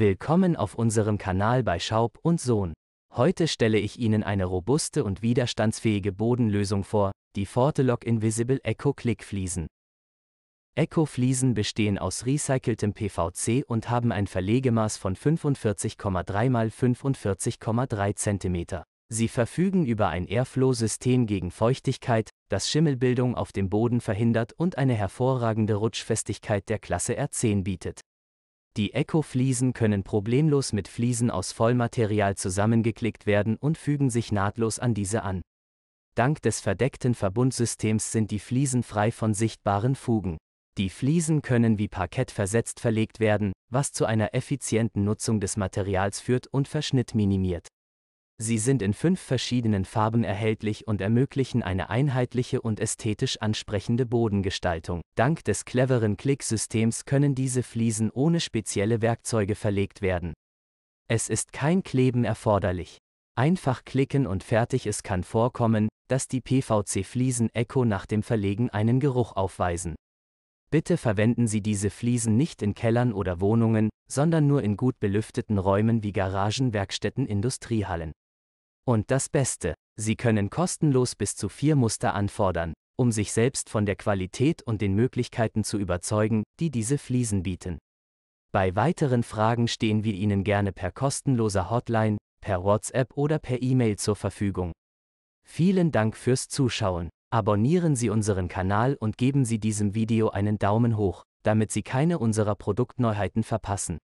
Willkommen auf unserem Kanal bei Schaub und Sohn. Heute stelle ich Ihnen eine robuste und widerstandsfähige Bodenlösung vor, die Fortelock Invisible Echo Click Fliesen. Echo Fliesen bestehen aus recyceltem PVC und haben ein Verlegemaß von 45,3 x 45,3 cm. Sie verfügen über ein Airflow-System gegen Feuchtigkeit, das Schimmelbildung auf dem Boden verhindert und eine hervorragende Rutschfestigkeit der Klasse R10 bietet. Die Eco-Fliesen können problemlos mit Fliesen aus Vollmaterial zusammengeklickt werden und fügen sich nahtlos an diese an. Dank des verdeckten Verbundsystems sind die Fliesen frei von sichtbaren Fugen. Die Fliesen können wie Parkett versetzt verlegt werden, was zu einer effizienten Nutzung des Materials führt und Verschnitt minimiert. Sie sind in fünf verschiedenen Farben erhältlich und ermöglichen eine einheitliche und ästhetisch ansprechende Bodengestaltung. Dank des cleveren Klicksystems können diese Fliesen ohne spezielle Werkzeuge verlegt werden. Es ist kein Kleben erforderlich. Einfach klicken und fertig. Es kann vorkommen, dass die PVC-Fliesen Echo nach dem Verlegen einen Geruch aufweisen. Bitte verwenden Sie diese Fliesen nicht in Kellern oder Wohnungen, sondern nur in gut belüfteten Räumen wie Garagen, Werkstätten, Industriehallen. Und das Beste, Sie können kostenlos bis zu vier Muster anfordern, um sich selbst von der Qualität und den Möglichkeiten zu überzeugen, die diese Fliesen bieten. Bei weiteren Fragen stehen wir Ihnen gerne per kostenloser Hotline, per WhatsApp oder per E-Mail zur Verfügung. Vielen Dank fürs Zuschauen. Abonnieren Sie unseren Kanal und geben Sie diesem Video einen Daumen hoch, damit Sie keine unserer Produktneuheiten verpassen.